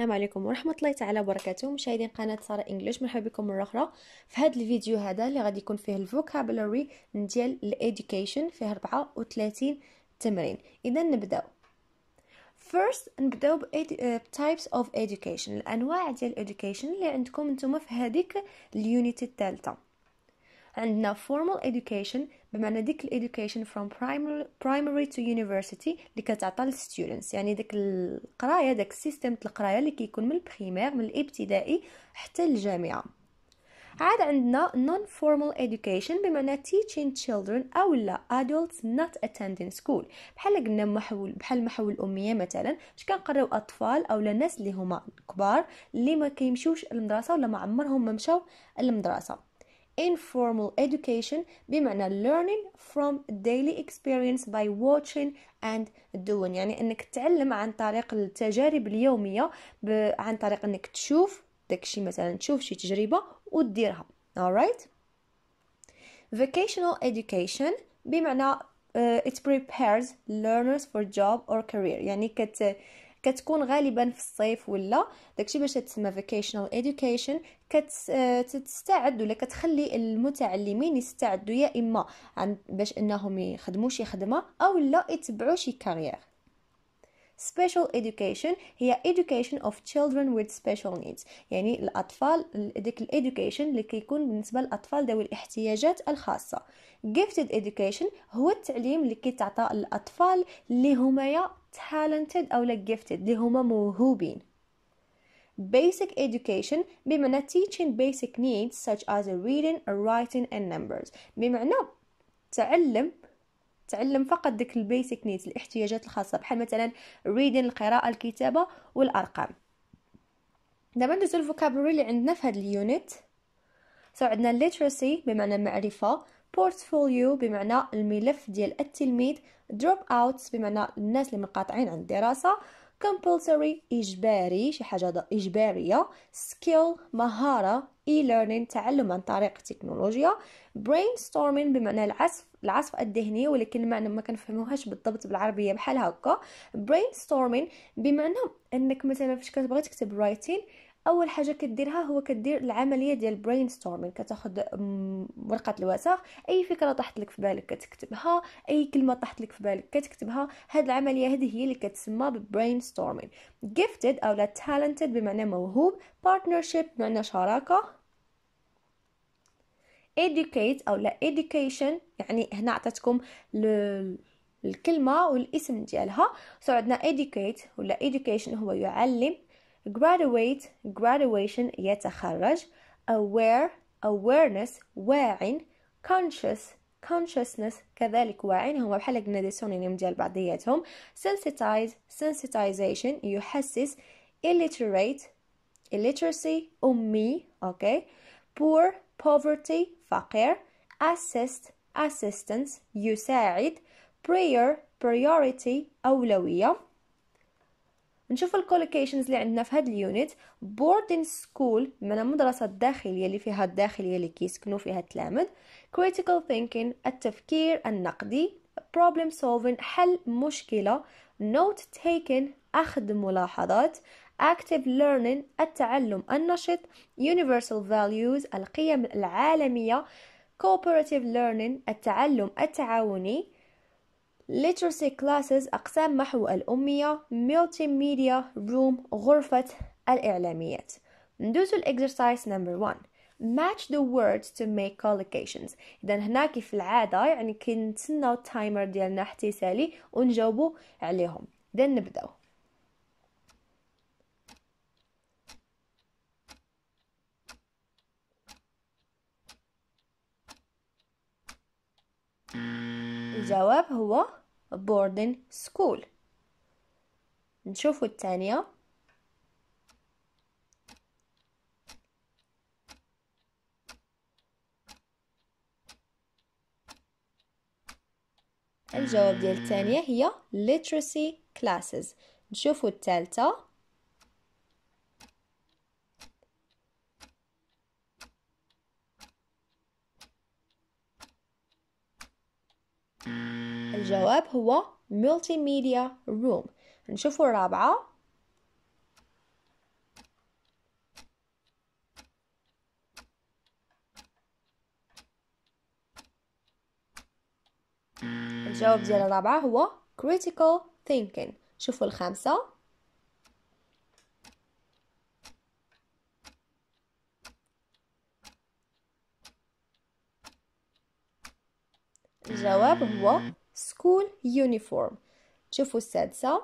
السلام عليكم ورحمه الله تعالى وبركاته مشاهدين قناه ساره انجلش مرحبا بكم مره اخرى في هذا الفيديو هذا اللي غادي يكون فيه الفوكابولري ديال الايديوكيشن فيه 34 تمرين اذا نبداو فيرست نبداو ب تايبس اوف uh, education الانواع ديال الايديوكيشن اللي عندكم نتوما في هذيك اليونيت الثالثه عندنا formal education بمعنى ديك الادوكيشن فروم برايمري تو يونيفرسيتي اللي كتعطى للستودنتس يعني داك القرايه داك السيستم القرايه اللي كيكون من البريمير من الابتدائي حتى الجامعه عاد عندنا non formal education بمعنى teaching children او لا adults not attending school بحال قلنا محول بحال محول الاميه مثلا باش كنقراو اطفال او الناس اللي هما كبار اللي ما كيمشوش المدرسه ولا ما عمرهم ما مشاو المدرسه informal education بمعنى learning from daily experience by watching and doing يعني انك تعلم عن طريق التجارب اليومية عن طريق انك تشوف داكشي مثلا تشوف شي تجربة وديرها alright vocational education بمعنى uh, it prepares learners for job or career يعني كت كتكون غالبا في الصيف ولا داكشي باش تسمى فيكيشنال education كتستعد آه، ولا كتخلي المتعلمين يستعدوا يا اما باش انهم يخدموا شي خدمه او لا يتبعوا شي كارير Special education هي education of children with special needs يعني الأطفال ديك education اللي كيكون بالنسبة للأطفال ذوي الاحتياجات الخاصة gifted education هو التعليم اللي كيتعطى للأطفال اللي هما يا talented أو لا gifted اللي هما موهوبين basic education بمعنى teaching basic needs such as reading, writing and numbers بمعنى تعلم تعلم فقط ديك البيسك نيدز الاحتياجات الخاصه بحال مثلا ريدين القراءه الكتابه والارقام دابا ندوزو الفوكابولري اللي عندنا في هاد اليونيت سو عندنا literacy بمعنى معرفه بورتفوليو بمعنى الملف ديال التلميذ دروب اوتس بمعنى الناس اللي منقطعين عن الدراسه compulsory إجباري شي حاجة إجبارية skill مهارة e-learning تعلم عن طريق التكنولوجيا brainstorming بمعنى العصف العصف الذهني ولكن المعنى ما كنفهموهاش بالضبط بالعربية بحال هكا brainstorming بمعنى انك مثلا فاش كتبغي تكتب writing اول حاجه كديرها هو كدير العمليه ديال برين ستورمين كتاخذ ورقه الوثائق اي فكره طاحت لك في بالك كتكتبها اي كلمه طاحت لك في بالك كتكتبها هاد العمليه هذه هي اللي كتسمى برين ستورمين gifted او لا talented بمعنى موهوب partnership بمعنى شراكه educate او لا education يعني هنا عطاتكم الكلمه والاسم ديالها سو عندنا educate ولا education هو يعلم graduate graduation يتخرج aware awareness واعٍ conscious consciousness كذلك واعٍ هما بحال هكا دي سونينيم ديال بعضياتهم sensitize sensitization يحسس illiterate illiteracy أمي okay poor poverty فقير assist assistance يساعد prayer priority أولوية نشوف الكولوكيشنز اللي عندنا في هاد اليونت بوردين سكول من مدرسه الداخليه اللي فيها الداخليه اللي كيسكنوا فيها تلامد critical thinking التفكير النقدي problem solving حل مشكله note taking اخذ ملاحظات active learning التعلم النشط universal values القيم العالميه cooperative learning التعلم التعاوني literacy classes أقسام محو الأمية multimedia room غرفة الإعلاميات ندوزو الإكزرسايز نمبر 1 match the words to make collocations اذا هنا كيف العاده يعني كنتسناو التايمر ديالنا حتى يسالي ونجاوبوا عليهم اذا نبداو الجواب هو boarding school نشوفوا الثانية الجواب ديال الثانية هي literacy classes نشوفوا الثالثة الجواب هو ميديا روم نشوفوا الرابعة الجواب ديال الرابعة هو critical thinking شوفوا الخامسة الجواب هو school uniform شوفوا السادسة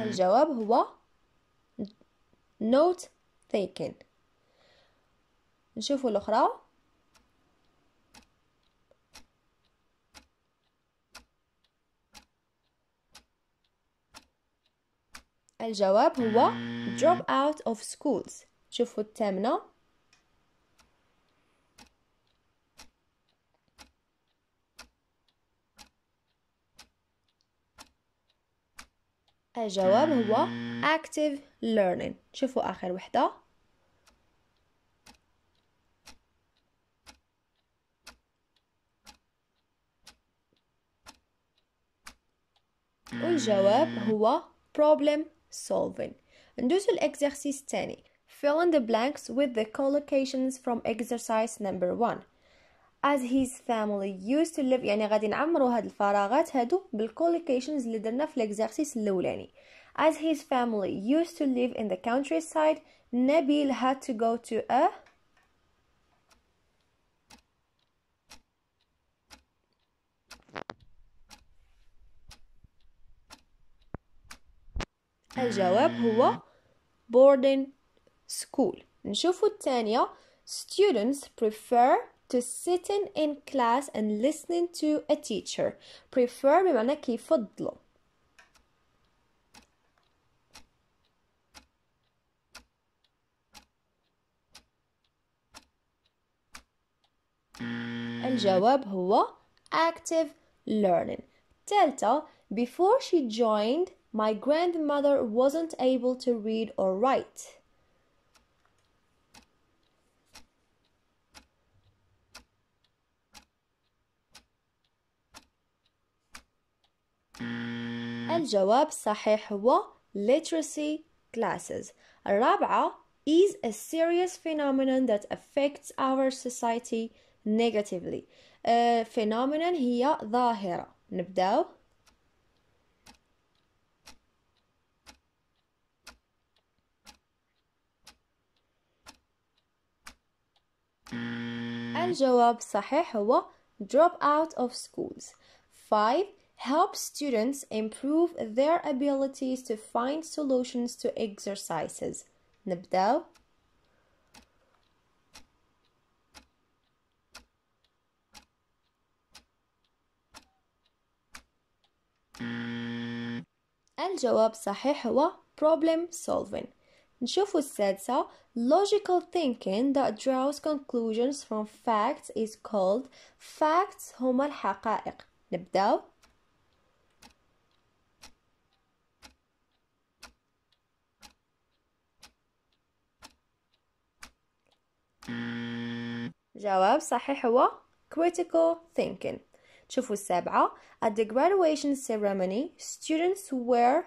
الجواب هو note taken نشوفوا الأخرى الجواب هو drop out of schools شوفوا الثامنة الجواب هو active learning شوفوا آخر وحدة والجواب هو problem solving ندوزو exercise الثاني fill in the blanks with the collocations from exercise number one as his family used to live يعني غادي نعمروا هاد الفراغات هادو بالcollocations اللي درنا في الاكزرسيس الاولاني as his family used to live in the countryside Nabil had to go to a الجواب هو boarding school نشوفوا الثانية students prefer to sitting in class and listening to a teacher prefer بمعنى كيفضلوا الجواب هو active learning. تالتة before she joined my grandmother wasn't able to read or write. الجواب صحيح هو literacy classes الرابعة is a serious phenomenon that affects our society negatively uh, phenomenon هي ظاهرة نبدأ الجواب صحيح هو drop out of schools 5 help students improve their abilities to find solutions to exercises نبدأ الجواب صحيح هو problem solving نشوفوا السادسة logical thinking that draws conclusions from facts is called facts هما الحقائق نبداو جواب صحيح هو critical thinking شوفوا السابعة at the graduation ceremony students wear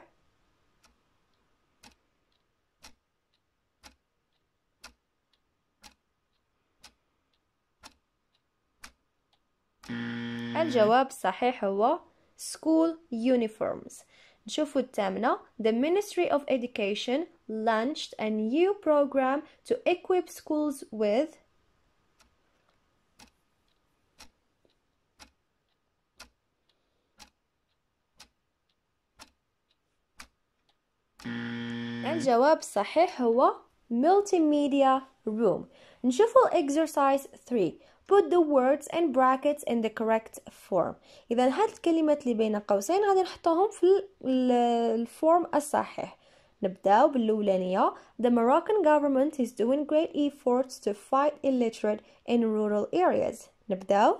الجواب الصحيح هو school uniforms نشوفوا الثامنة The Ministry of Education launched a new program to equip schools with الجواب الصحيح هو multimedia room نشوفوا exercise 3 put the words and brackets in the correct form اذا هاد الكلمات اللي بين قوسين غادي نحطوهم في الفورم الصحيح نبداو بالاولانيه the Moroccan government is doing great efforts to fight illiterate in rural areas نبداو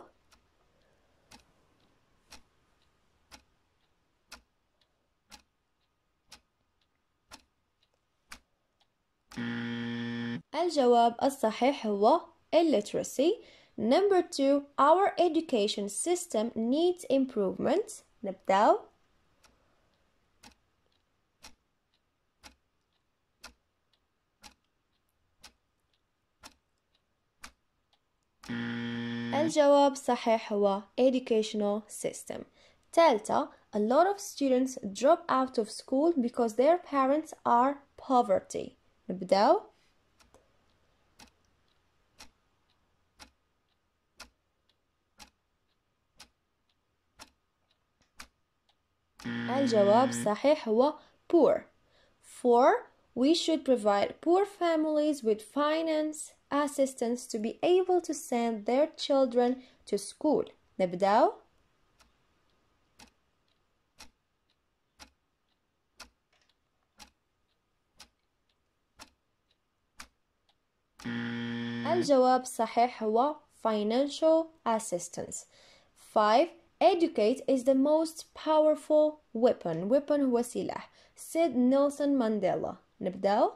الجواب الصحيح هو illiteracy Number two, our education system needs improvement. نبداو الجواب صحيح هو educational system. ثالثة, a lot of students drop out of school because their parents are poverty. نبداو الجواب صحيح هو poor. 4. We should provide poor families with finance assistance to be able to send their children to school. نبدأ الجواب صحيح هو financial assistance. 5. Educate is the most powerful weapon weapon wasila said Nelson Mandela نبداو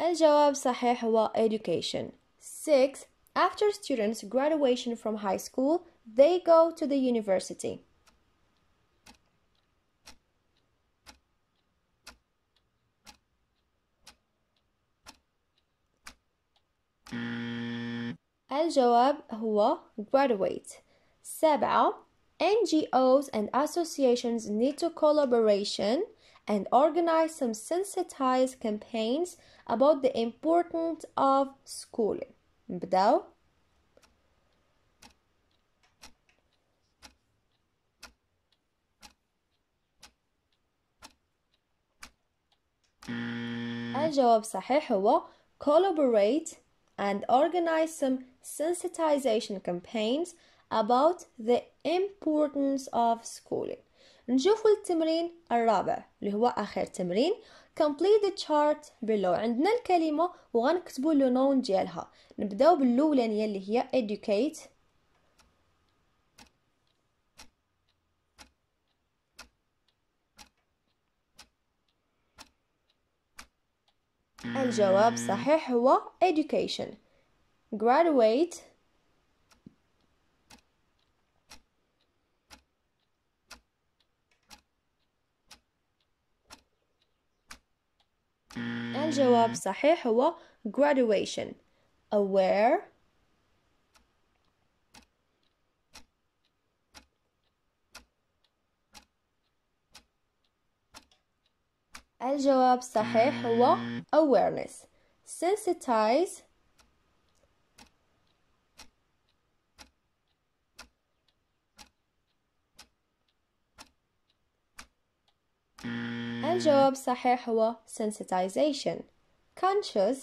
الجواب صحيح هو education 6 After students graduation from high school, they go to the university. الجواب هو graduate سبعة NGOs and associations need to collaboration and organize some sensitized campaigns about the importance of schooling نبداو الجواب صحيح هو collaborate and organize some sensitization campaigns about the importance of schooling نشوفوا التمرين الرابع اللي هو آخر تمرين complete the chart below عندنا الكلمة وغنكتبوا لو نون ديالها نبداو باللولانية اللي هي educate الجواب صحيح هو education graduate الجواب صحيح هو graduation aware الجواب صحيح هو awareness sensitize الجواب صحيح هو sensitization conscious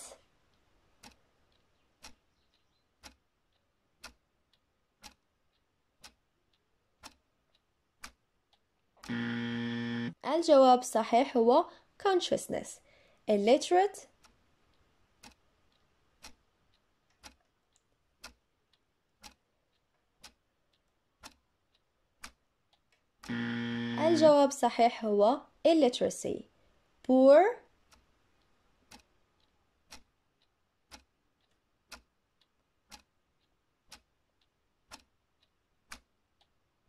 الجواب صحيح هو consciousness, illiterate, hmm. الجواب صحيح هو illiteracy poor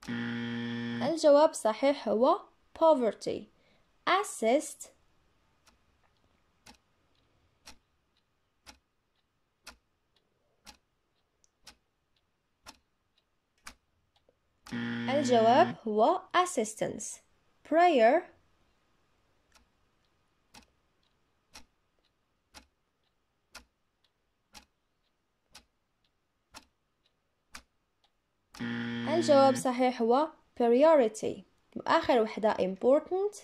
hmm. الجواب صحيح هو poverty assist الجواب هو assistance prayer الجواب صحيح هو priority وآخر وحدة important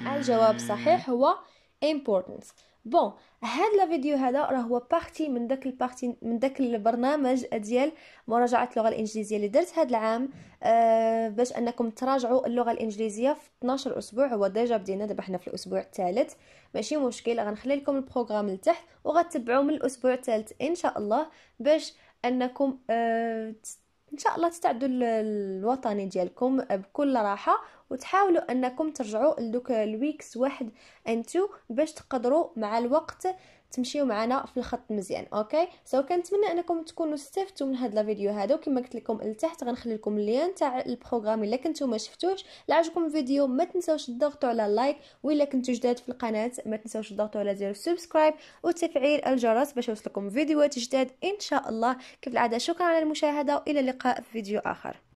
الجواب صحيح هو امبورتنس بون هاد الفيديو هذا راه هو بارتي من داك البارتي من داك البرنامج ديال مراجعه اللغه الانجليزيه اللي درت هاد العام آه باش انكم تراجعوا اللغه الانجليزيه في 12 اسبوع هو ديجا بدينا دابا حنا في الاسبوع الثالث ماشي مشكل غنخلي لكم البروغرام لتحت وغتبعوا من الاسبوع الثالث ان شاء الله باش انكم آه ان شاء الله تستعدوا الوطني ديالكم بكل راحه وتحاولوا انكم ترجعوا لدوك الويكس واحد انتو باش تقدروا مع الوقت تمشيو معنا في الخط مزيان اوكي سو كنتمنى انكم تكونوا استفدتوا من هذا الفيديو هذا وكما قلت لكم لتحت غنخلي لكم اللين تاع البروغرام الا كنتو ما شفتوش لعجبكم الفيديو ما تنساوش تضغطوا على لايك والا كنتو جداد في القناه ما تنساوش تضغطوا على زر سبسكرايب وتفعيل الجرس باش يوصلكم فيديوهات جداد ان شاء الله كيف العاده شكرا على المشاهده والى اللقاء في فيديو اخر